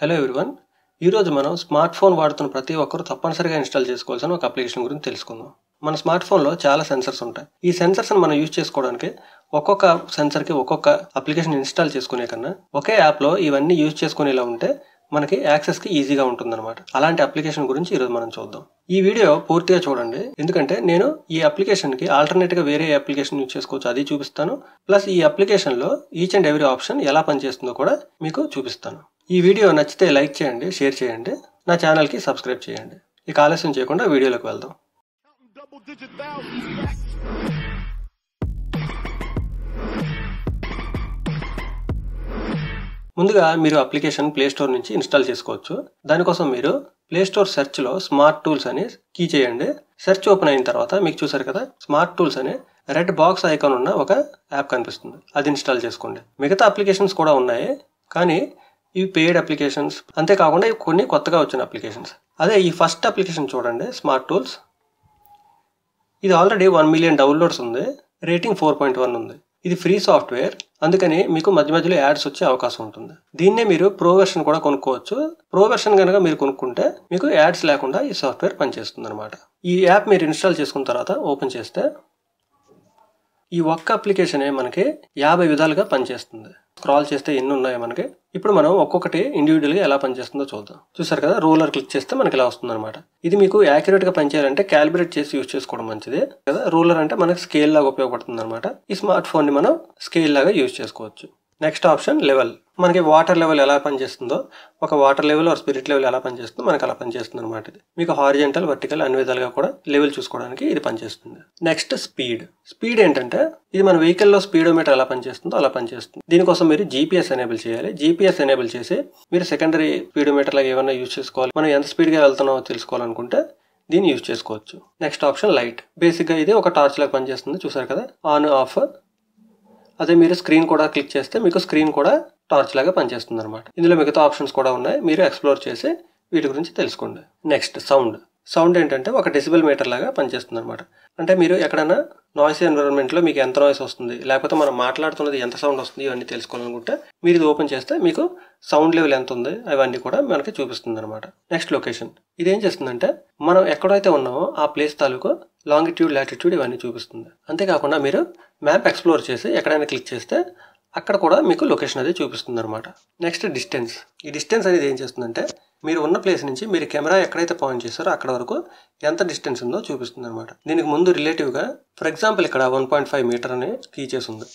hello everyone ఈరోజు మనం smart phone వాడుతున్న ప్రతి ఒక్కరు తప్పనిసరిగా ఇన్స్టాల్ చేసుకోవాల్సిన ఒక అప్లికేషన్ గురించి తెలుసుకుందాం మన స్మార్ట్ ఫోన్లో చాలా సెన్సర్స్ ఉంటాయి ఈ సెన్సర్స్ని మనం యూజ్ చేసుకోవడానికి ఒక్కొక్క సెన్సర్కి ఒక్కొక్క అప్లికేషన్ ఇన్స్టాల్ చేసుకునే కన్నా ఒకే యాప్లో ఇవన్నీ యూజ్ చేసుకునేలా ఉంటే మనకి యాక్సెస్కి ఈజీగా ఉంటుందన్నమాట అలాంటి అప్లికేషన్ గురించి ఈరోజు మనం చూద్దాం ఈ వీడియో పూర్తిగా చూడండి ఎందుకంటే నేను ఈ అప్లికేషన్కి ఆల్టర్నేట్గా వేరే అప్లికేషన్ యూజ్ చేసుకోవచ్చు అది చూపిస్తాను ప్లస్ ఈ అప్లికేషన్లో ఈచ్ అండ్ ఎవ్రీ ఆప్షన్ ఎలా పనిచేస్తుందో కూడా మీకు చూపిస్తాను ఈ వీడియో నచ్చితే లైక్ చేయండి షేర్ చేయండి నా ఛానల్కి సబ్స్క్రైబ్ చేయండి ఇక ఆలస్యం చేయకుండా వీడియోలోకి వెళ్దాం ముందుగా మీరు అప్లికేషన్ ప్లేస్టోర్ నుంచి ఇన్స్టాల్ చేసుకోవచ్చు దానికోసం మీరు ప్లేస్టోర్ సెర్చ్లో స్మార్ట్ టూల్స్ అని కీ చేయండి సెర్చ్ ఓపెన్ అయిన తర్వాత మీకు చూసారు కదా స్మార్ట్ టూల్స్ అనే రెడ్ బాక్స్ ఐకాన్ ఉన్న ఒక యాప్ కనిపిస్తుంది అది ఇన్స్టాల్ చేసుకోండి మిగతా అప్లికేషన్స్ కూడా ఉన్నాయి కానీ ఇవి పెయిడ్ అప్లికేషన్స్ అంతేకాకుండా ఇవి కొన్ని కొత్తగా వచ్చిన అప్లికేషన్స్ అదే ఈ ఫస్ట్ అప్లికేషన్ చూడండి స్మార్ట్ టూల్స్ ఇది ఆల్రెడీ వన్ మిలియన్ డౌన్లోడ్స్ ఉంది రేటింగ్ ఫోర్ పాయింట్ వన్ ఉంది ఇది ఫ్రీ సాఫ్ట్వేర్ అందుకని మీకు మధ్య మధ్యలో యాడ్స్ వచ్చే అవకాశం ఉంటుంది దీన్నే మీరు ప్రో వెర్షన్ కూడా కొనుక్కోవచ్చు ప్రో వెర్షన్ కనుక మీరు కొనుక్కుంటే మీకు యాడ్స్ లేకుండా ఈ సాఫ్ట్వేర్ పనిచేస్తుంది అనమాట ఈ యాప్ మీరు ఇన్స్టాల్ చేసుకున్న తర్వాత ఓపెన్ చేస్తే ఈ ఒక్క అప్లికేషనే మనకి యాభై విధాలుగా పనిచేస్తుంది స్క్రాల్ చేస్తే ఎన్ని ఉన్నాయో మనకి ఇప్పుడు మనం ఒక్కొక్కటి ఇండివిజువల్గా ఎలా పనిచేస్తుందో చూద్దాం చూసారు కదా రూలర్ క్లిక్ చేస్తే మనకి ఇలా అనమాట ఇది మీకు యాక్యురేట్గా పనిచేయాలంటే క్యాలిబ్రేట్ చేసి యూజ్ చేసుకోవడం మంచిది కదా రూలర్ అంటే మనకి స్కేల్ లాగా ఉపయోగపడుతుంది అనమాట ఈ స్మార్ట్ ఫోన్ని మనం స్కేల్ లాగా యూజ్ చేసుకోవచ్చు నెక్స్ట్ ఆప్షన్ లెవెల్ మనకి వాటర్ లెవెల్ ఎలా పనిచేస్తుందో ఒక water level or spirit level ఎలా పనిచేస్తుందో మనకు అలా పనిచేస్తుంది అనమాట ఇది మీకు హారిజెంటల్ వర్టికల్ అన్ని విధాలుగా కూడా లెవెల్ చూసుకోవడానికి ఇది పనిచేస్తుంది నెక్స్ట్ స్పీడ్ స్పీడ్ ఏంటంటే ఇది మన వెహికల్లో స్పీడోమీటర్ ఎలా పనిచేస్తుందో అలా పనిచేస్తుంది దీనికోసం మీరు జీపీఎస్ ఎనేబుల్ చేయాలి జీపీఎస్ ఎనేబుల్ చేసి మీరు సెకండరీ స్పీడోమీటర్ లాగా ఏమైనా యూజ్ చేసుకోవాలి మనం ఎంత స్పీడ్గా వెళ్తున్నామో తెలుసుకోవాలనుకుంటే దీన్ని యూజ్ చేసుకోవచ్చు నెక్స్ట్ ఆప్షన్ లైట్ బేసిక్గా ఇది ఒక టార్చ్ లాగా పనిచేస్తుంది చూసారు కదా ఆన్ ఆఫ్ అదే మీరు స్క్రీన్ కూడా క్లిక్ చేస్తే మీకు స్క్రీన్ కూడా టార్చ్ లాగా పనిచేస్తుంది అనమాట ఇందులో మిగతా ఆప్షన్స్ కూడా ఉన్నాయి మీరు ఎక్స్ప్లోర్ చేసి వీటి గురించి తెలుసుకోండి నెక్స్ట్ సౌండ్ సౌండ్ ఏంటంటే ఒక డెసిబెల్ మీటర్ లాగా పనిచేస్తుంది అనమాట అంటే మీరు ఎక్కడైనా నాయిస్ ఎన్విరాన్మెంట్లో మీకు ఎంత నాయిస్ వస్తుంది లేకపోతే మనం మాట్లాడుతున్నది ఎంత సౌండ్ వస్తుంది ఇవన్నీ తెలుసుకోవాలనుకుంటే మీరు ఇది ఓపెన్ చేస్తే మీకు సౌండ్ లెవెల్ ఎంత ఉంది అవన్నీ కూడా మనకి చూపిస్తుంది అనమాట నెక్స్ట్ లొకేషన్ ఇది ఏం చేస్తుందంటే మనం ఎక్కడైతే ఉన్నామో ఆ ప్లేస్ తాలూకు లాంగిట్యూడ్ లాటిట్యూడ్ ఇవన్నీ చూపిస్తుంది అంతేకాకుండా మీరు మ్యాప్ ఎక్స్ప్లోర్ చేసి ఎక్కడైనా క్లిక్ చేస్తే అక్కడ కూడా మీకు లొకేషన్ అది చూపిస్తుంది అనమాట నెక్స్ట్ డిస్టెన్స్ ఈ డిస్టెన్స్ అనేది ఏం చేస్తుందంటే మీరు ఉన్న ప్లేస్ నుంచి మీరు కెమెరా ఎక్కడైతే పాయింట్ చేస్తారో అక్కడ వరకు ఎంత డిస్టెన్స్ ఉందో చూపిస్తుంది అనమాట దీనికి ముందు రిలేటివ్గా ఫర్ ఎగ్జాంపుల్ ఇక్కడ వన్ పాయింట్ ఫైవ్ మీటర్ అని కీ చేస్తుంది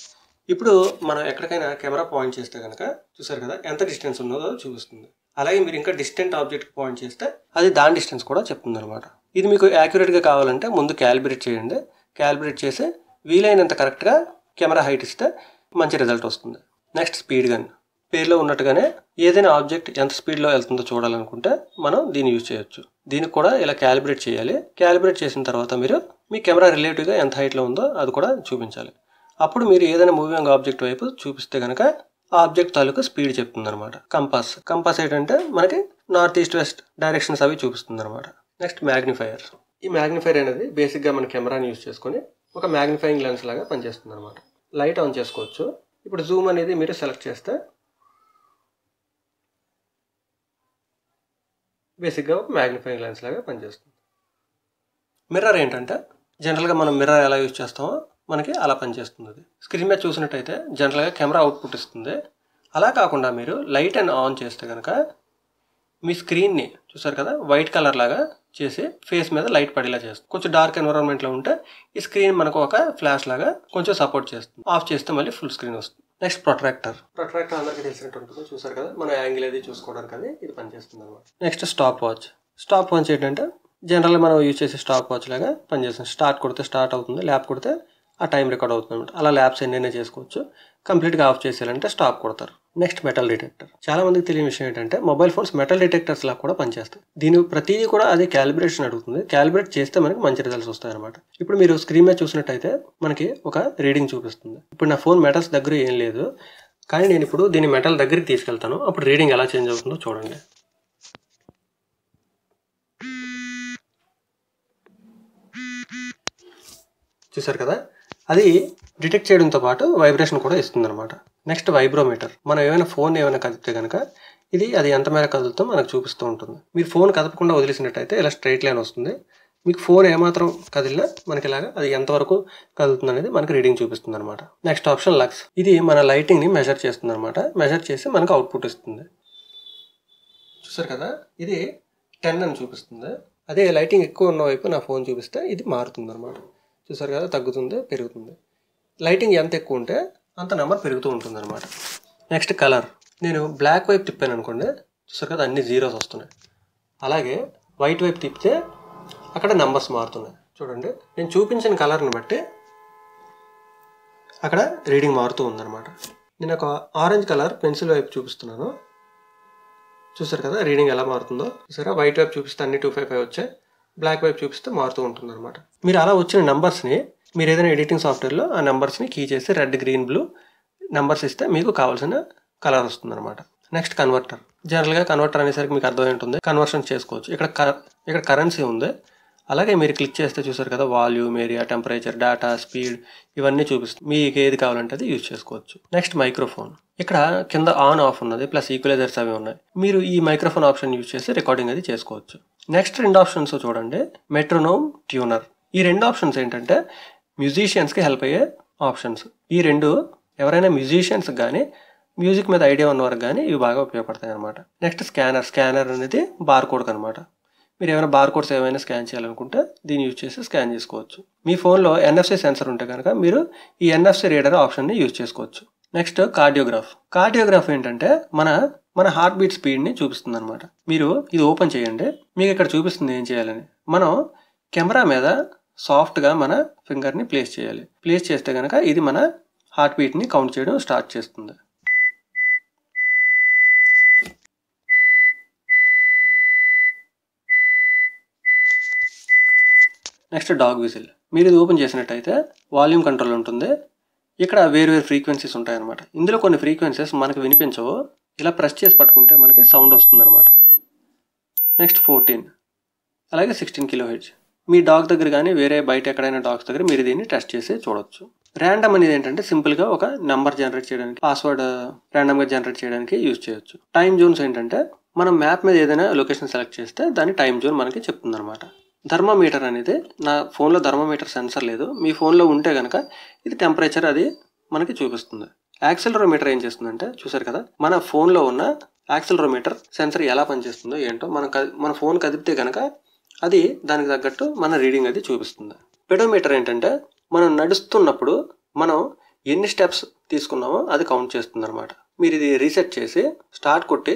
ఇప్పుడు మనం ఎక్కడికైనా కెమెరా పాయింట్ చేస్తే కనుక చూసారు కదా ఎంత డిస్టెన్స్ ఉన్నదో చూపిస్తుంది అలాగే మీరు ఇంకా డిస్టెంట్ ఆబ్జెక్ట్ పాయింట్ చేస్తే అది దాని డిస్టెన్స్ కూడా చెప్తుంది అనమాట ఇది మీకు యాక్యురేట్గా కావాలంటే ముందు క్యాలిబ్రేట్ చేయండి క్యాలిబ్రేట్ చేసి వీలైనంత కరెక్ట్గా కెమెరా హైట్ ఇస్తే మంచి రిజల్ట్ వస్తుంది నెక్స్ట్ స్పీడ్ గన్ పేర్లో ఉన్నట్టుగానే ఏదైనా ఆబ్జెక్ట్ ఎంత స్పీడ్లో వెళ్తుందో చూడాలనుకుంటే మనం దీన్ని యూజ్ చేయొచ్చు దీనికి కూడా ఇలా క్యాలిబ్రేట్ చేయాలి క్యాలిబ్రేట్ చేసిన తర్వాత మీరు మీ కెమెరా రిలేటివ్గా ఎంత హైట్లో ఉందో అది కూడా చూపించాలి అప్పుడు మీరు ఏదైనా మూవింగ్ ఆబ్జెక్ట్ వైపు చూపిస్తే కనుక ఆ ఆబ్జెక్ట్ తాలూకు స్పీడ్ చెప్తుంది అనమాట కంపాస్ కంపాస్ ఏంటంటే మనకి నార్త్ ఈస్ట్ వెస్ట్ డైరెక్షన్స్ అవి చూపిస్తుంది అనమాట నెక్స్ట్ మ్యాగ్నిఫైయర్ ఈ మ్యాగ్నిఫైర్ అనేది బేసిక్గా మన కెమెరాని యూజ్ చేసుకొని ఒక మ్యాగ్నిఫైయింగ్ లెన్స్ లాగా పనిచేస్తుంది అనమాట లైట్ ఆన్ చేసుకోవచ్చు ఇప్పుడు జూమ్ అనేది మీరు సెలెక్ట్ చేస్తే బేసిక్గా ఒక మ్యాగ్నిఫైయింగ్ లెన్స్ లాగా పనిచేస్తుంది మిర్రర్ ఏంటంటే జనరల్గా మనం మిర్రర్ ఎలా యూజ్ చేస్తామో మనకి అలా పనిచేస్తుంది అది స్క్రీన్ మీద చూసినట్టయితే జనరల్గా కెమెరా అవుట్పుట్ ఇస్తుంది అలా కాకుండా మీరు లైట్ అండ్ ఆన్ చేస్తే కనుక మీ స్క్రీన్ని చూసారు కదా వైట్ కలర్ లాగా చేసి ఫేస్ మీద లైట్ పడేలా చేస్తుంది కొంచెం డార్క్ ఎన్విరాన్మెంట్లో ఉంటే ఈ స్క్రీన్ మనకు ఒక ఫ్లాష్ లాగా కొంచెం సపోర్ట్ చేస్తుంది ఆఫ్ చేస్తే మళ్ళీ ఫుల్ స్క్రీన్ వస్తుంది నెక్స్ట్ ప్రొట్రాక్టర్ ప్రొట్రాక్టర్ అందరికీ తెలిసినట్టు ఉంటుంది చూసారు కదా మన యాంగిల్ అది చూసుకోవడానికి అది ఇది పనిచేస్తుంది అనమాట next stop watch stop watch ఏంటంటే జనరల్గా మనం యూజ్ చేసే స్టాప్ వాచ్ లాగా పనిచేస్తుంది స్టార్ట్ కొడితే స్టార్ట్ అవుతుంది ల్యాప్ కొడితే ఆ టైం రికార్డ్ అవుతుంది అనమాట అలా ల్యాబ్స్ ఎన్నైనా చేసుకోవచ్చు కంప్లీట్గా ఆఫ్ చేసేయాలంటే స్టాప్ కొడతారు నెక్స్ట్ మెటల్ డిటెక్టర్ చాలా మందికి తెలియని విషయం ఏంటంటే మొబైల్ ఫోన్స్ మెటల్ డిటెక్టర్స్ లా కూడా పనిచేస్తాయి దీని ప్రతిదీ కూడా అది క్యాలిబ్రేషన్ అడుగుతుంది క్యాలిబ్రేట్ చేస్తే మనకి మంచి రిజల్ట్స్ వస్తాయి అనమాట ఇప్పుడు మీరు స్క్రీన్ మీద చూసినట్టయితే మనకి ఒక రీడింగ్ చూపిస్తుంది ఇప్పుడు నా ఫోన్ మెటల్స్ దగ్గర ఏం లేదు కానీ నేను ఇప్పుడు దీని మెటల్ దగ్గరికి తీసుకెళ్తాను అప్పుడు రీడింగ్ ఎలా చేంజ్ అవుతుందో చూడండి చూసారు కదా అది డిటెక్ట్ చేయడంతో పాటు వైబ్రేషన్ కూడా ఇస్తుంది అనమాట నెక్స్ట్ వైబ్రోమీటర్ మనం ఏమైనా ఫోన్ ఏమైనా కదిపితే కనుక ఇది అది ఎంత మేర కదులుతో మనకు చూపిస్తూ ఉంటుంది మీరు ఫోన్ కదపకుండా వదిలేసినట్టయితే ఇలా స్ట్రైట్ లైన్ వస్తుంది మీకు ఫోన్ ఏమాత్రం కదిలినా మనకి ఇలాగా అది ఎంతవరకు కదులుతుంది అనేది మనకి రీడింగ్ చూపిస్తుంది అనమాట నెక్స్ట్ ఆప్షన్ లక్స్ ఇది మన లైటింగ్ని మెజర్ చేస్తుంది అనమాట మెజర్ చేసి మనకు అవుట్పుట్ ఇస్తుంది చూసారు కదా ఇది టెన్ అని చూపిస్తుంది అదే లైటింగ్ ఎక్కువ ఉన్న వైపు నా ఫోన్ చూపిస్తే ఇది మారుతుంది అనమాట చూసారు కదా తగ్గుతుంది పెరుగుతుంది లైటింగ్ ఎంత ఎక్కువ ఉంటే అంత నెంబర్ పెరుగుతూ ఉంటుంది అనమాట నెక్స్ట్ కలర్ నేను బ్లాక్ వైపు తిప్పాను అనుకోండి చూసారు కదా అన్ని జీరోస్ వస్తున్నాయి అలాగే వైట్ వైపు తిప్పితే అక్కడ నెంబర్స్ మారుతున్నాయి చూడండి నేను చూపించిన కలర్ని బట్టి అక్కడ రీడింగ్ మారుతూ ఉందన్నమాట నేను ఒక ఆరెంజ్ కలర్ పెన్సిల్ వైపు చూపిస్తున్నాను చూసారు కదా రీడింగ్ ఎలా మారుతుందో చూసారా వైట్ వైపు చూపిస్తే అన్ని టూ ఫైవ్ ఫైవ్ వచ్చాయి బ్లాక్ వైప్ చూపిస్తే మారుతూ ఉంటుంది అనమాట మీరు అలా వచ్చిన నెంబర్స్ని మీరు ఏదైనా ఎడిటింగ్ సాఫ్ట్వేర్లో ఆ నెంబర్స్ని కీ చేసి రెడ్ గ్రీన్ బ్లూ నెంబర్స్ ఇస్తే మీకు కావాల్సిన కలర్ వస్తుంది అనమాట నెక్స్ట్ కన్వర్టర్ జనరల్గా కన్వర్టర్ అనేసరికి మీకు అర్థమై ఉంటుంది కన్వర్షన్ చేసుకోవచ్చు ఇక్కడ ఇక్కడ కరెన్సీ ఉంది అలాగే మీరు క్లిక్ చేస్తే చూసారు కదా volume area temperature data speed ఇవన్నీ చూపిస్తుంది మీకు ఏది కావాలంటే అది యూజ్ చేసుకోవచ్చు నెక్స్ట్ మైక్రోఫోన్ ఇక్కడ కింద ఆన్ ఆఫ్ ఉన్నది ప్లస్ ఈక్వలైజర్స్ అవి ఉన్నాయి మీరు ఈ మైక్రోఫోన్ ఆప్షన్ యూజ్ చేసి రికార్డింగ్ అది చేసుకోవచ్చు నెక్స్ట్ రెండు ఆప్షన్స్ చూడండి మెట్రోనోమ్ ట్యూనర్ ఈ రెండు ఆప్షన్స్ ఏంటంటే మ్యూజిషియన్స్కి హెల్ప్ అయ్యే ఆప్షన్స్ ఈ రెండు ఎవరైనా మ్యూజిషియన్స్ కానీ మ్యూజిక్ మీద ఐడియా ఉన్నవారు కానీ ఇవి బాగా ఉపయోగపడతాయి అనమాట నెక్స్ట్ స్కానర్ స్కానర్ అనేది బార్ కోడ్ అనమాట మీరు ఏమైనా బార్ కోడ్స్ ఏమైనా స్కాన్ చేయాలనుకుంటే దీన్ని యూజ్ చేసి స్కాన్ చేసుకోవచ్చు మీ ఫోన్లో ఎన్ఎఫ్సి సెన్సర్ ఉంటే కనుక మీరు ఈ ఎన్ఎఫ్సి రీడర్ ఆప్షన్ని యూజ్ చేసుకోవచ్చు నెక్స్ట్ కార్డియోగ్రాఫ్ కార్డియోగ్రాఫ్ ఏంటంటే మన మన హార్ట్ బీట్ స్పీడ్ని చూపిస్తుంది అనమాట మీరు ఇది ఓపెన్ చేయండి మీకు ఇక్కడ చూపిస్తుంది ఏం చేయాలని మనం కెమెరా మీద సాఫ్ట్గా మన ఫింగర్ని ప్లేస్ చేయాలి ప్లేస్ చేస్తే కనుక ఇది మన హార్ట్ బీట్ని కౌంట్ చేయడం స్టార్ట్ చేస్తుంది నెక్స్ట్ డాగ్ విజిల్ మీరు ఇది ఓపెన్ చేసినట్టయితే వాల్యూమ్ కంట్రోల్ ఉంటుంది ఇక్కడ వేరు వేరు ఫ్రీక్వెన్సీస్ ఉంటాయన్నమాట ఇందులో కొన్ని ఫ్రీక్వెన్సీస్ మనకు వినిపించవు ఇలా ప్రెస్ చేసి పట్టుకుంటే మనకి సౌండ్ వస్తుందన్నమాట నెక్స్ట్ ఫోర్టీన్ అలాగే సిక్స్టీన్ కిలో హెచ్ మీ డాగ్ దగ్గర కానీ వేరే బయట ఎక్కడైనా డాగ్స్ దగ్గర మీరు దీన్ని టెస్ట్ చేసి చూడొచ్చు ర్యాండమ్ అనేది ఏంటంటే సింపుల్గా ఒక నెంబర్ జనరేట్ చేయడానికి పాస్వర్డ్ ర్యాండమ్గా జనరేట్ చేయడానికి యూజ్ చేయొచ్చు టైం జోన్స్ ఏంటంటే మనం మ్యాప్ మీద ఏదైనా లొకేషన్ సెలెక్ట్ చేస్తే దాని టైం జోన్ మనకి అనమాట థర్మోమీటర్ అనేది నా ఫోన్లో థర్మోమీటర్ సెన్సర్ లేదు మీ ఫోన్లో ఉంటే కనుక ఇది టెంపరేచర్ అది మనకి చూపిస్తుంది యాక్సిలరోమీటర్ ఏం చేస్తుందంటే చూసారు కదా మన ఫోన్లో ఉన్న యాక్సిలరోమీటర్ సెన్సర్ ఎలా పనిచేస్తుందో ఏంటో మన మన ఫోన్ కదిపితే కనుక అది దానికి తగ్గట్టు మన రీడింగ్ అది చూపిస్తుంది పెడోమీటర్ ఏంటంటే మనం నడుస్తున్నప్పుడు మనం ఎన్ని స్టెప్స్ తీసుకున్నామో అది కౌంట్ చేస్తుంది అనమాట మీరు ఇది రీసెట్ చేసి స్టార్ట్ కొట్టి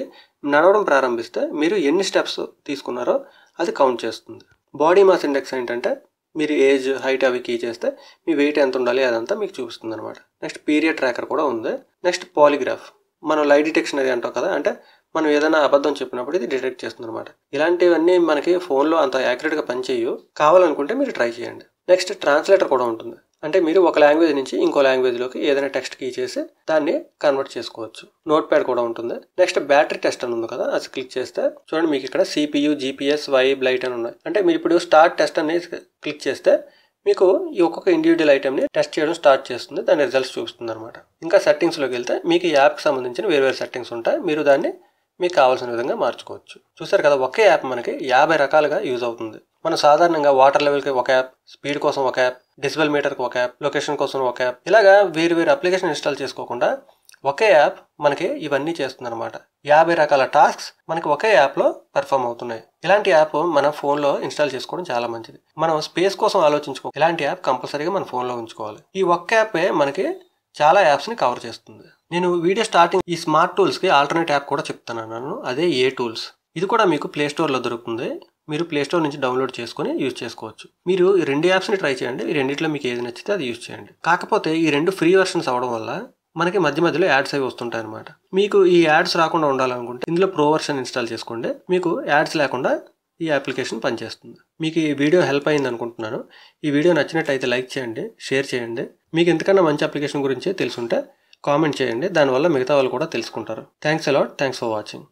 నడవడం ప్రారంభిస్తే మీరు ఎన్ని స్టెప్స్ తీసుకున్నారో అది కౌంట్ చేస్తుంది బాడీ మాస్ ఇండెక్స్ ఏంటంటే మీరు ఏజ్ హైట్ అవి కీ చేస్తే మీ వెయిట్ ఎంత ఉండాలి అదంతా మీకు చూపిస్తుంది అనమాట నెక్స్ట్ పీరియడ్ ట్రాకర్ కూడా ఉంది నెక్స్ట్ పాలిగ్రాఫ్ మనం లైట్ డిటెక్షన్ అది అంటాం కదా అంటే మనం ఏదైనా అబద్ధం చెప్పినప్పుడు ఇది డిటెక్ట్ చేస్తుంది అనమాట ఇలాంటివన్నీ మనకి ఫోన్లో అంత యాక్యురేట్గా పనిచేయవు కావాలనుకుంటే మీరు ట్రై చేయండి నెక్స్ట్ ట్రాన్స్లేటర్ కూడా ఉంటుంది అంటే మీరు ఒక లాంగ్వేజ్ నుంచి ఇంకో లాంగ్వేజ్లోకి ఏదైనా టెక్స్ట్ కీ చేసి దాన్ని కన్వర్ట్ చేసుకోవచ్చు నోట్ ప్యాడ్ కూడా ఉంటుంది నెక్స్ట్ బ్యాటరీ టెస్ట్ అని ఉంది కదా అది క్లిక్ చేస్తే చూడండి మీకు ఇక్కడ సిపియు జీపీఎస్ వైబ్ లైట్ అని ఉన్నాయి అంటే మీరు ఇప్పుడు స్టార్ట్ టెస్ట్ అని క్లిక్ చేస్తే మీకు ఈ ఒక్కొక్క ఇండివిజువల్ ఐటెంని టెస్ట్ చేయడం స్టార్ట్ చేస్తుంది దాని రిజల్ట్స్ చూపిస్తుంది అనమాట ఇంకా సెట్టింగ్స్లోకి వెళ్తే మీకు ఈ యాప్కి సంబంధించిన వేరు వేరు సెట్టింగ్స్ ఉంటాయి మీరు దాన్ని మీకు కావాల్సిన విధంగా మార్చుకోవచ్చు చూసారు కదా ఒకే యాప్ మనకి యాభై రకాలుగా యూజ్ అవుతుంది మనం సాధారణంగా వాటర్ లెవెల్కి ఒక యాప్ స్పీడ్ కోసం ఒక యాప్ డిజిబల్ మీటర్కి ఒక యాప్ లొకేషన్ కోసం ఒక యాప్ ఇలాగా వేరు వేరు అప్లికేషన్ ఇన్స్టాల్ చేసుకోకుండా ఒకే యాప్ మనకి ఇవన్నీ చేస్తుంది అనమాట యాభై రకాల టాస్క్స్ మనకి ఒకే యాప్లో పర్ఫామ్ అవుతున్నాయి ఇలాంటి యాప్ మన ఫోన్లో ఇన్స్టాల్ చేసుకోవడం చాలా మంచిది మనం స్పేస్ కోసం ఆలోచించుకో ఇలాంటి యాప్ కంపల్సరీగా మన ఫోన్లో ఉంచుకోవాలి ఈ ఒక్క యాపే మనకి చాలా యాప్స్ని కవర్ చేస్తుంది నేను వీడియో స్టార్టింగ్ ఈ స్మార్ట్ టూల్స్కి ఆల్టర్నేట్ యాప్ కూడా చెప్తాను అదే ఏ టూల్స్ ఇది కూడా మీకు ప్లే స్టోర్లో దొరుకుతుంది మీరు ప్లేస్టోర్ నుంచి డౌన్లోడ్ చేసుకుని యూజ్ చేసుకోవచ్చు మీరు ఈ రెండు యాప్స్ని ట్రై చేయండి ఈ రెండింటిలో మీకు ఏది నచ్చితే అది యూజ్ చేయండి కాకపోతే ఈ రెండు ఫ్రీ వెర్షన్స్ అవడం వల్ల మనకి మధ్య మధ్యలో యాడ్స్ అవి వస్తుంటాయి అనమాట మీకు ఈ యాడ్స్ రాకుండా ఉండాలనుకుంటే ఇందులో ప్రో వర్షన్ ఇన్స్టాల్ చేసుకోండి మీకు యాడ్స్ లేకుండా ఈ అప్లికేషన్ పనిచేస్తుంది మీకు ఈ వీడియో హెల్ప్ అయింది అనుకుంటున్నాను ఈ వీడియో నచ్చినట్టయితే లైక్ చేయండి షేర్ చేయండి మీకు ఎంతకన్నా మంచి అప్లికేషన్ గురించి తెలుసుంటే కామెంట్ చేయండి దానివల్ల మిగతా వాళ్ళు కూడా తెలుసుకుంటారు thanks a lot thanks for watching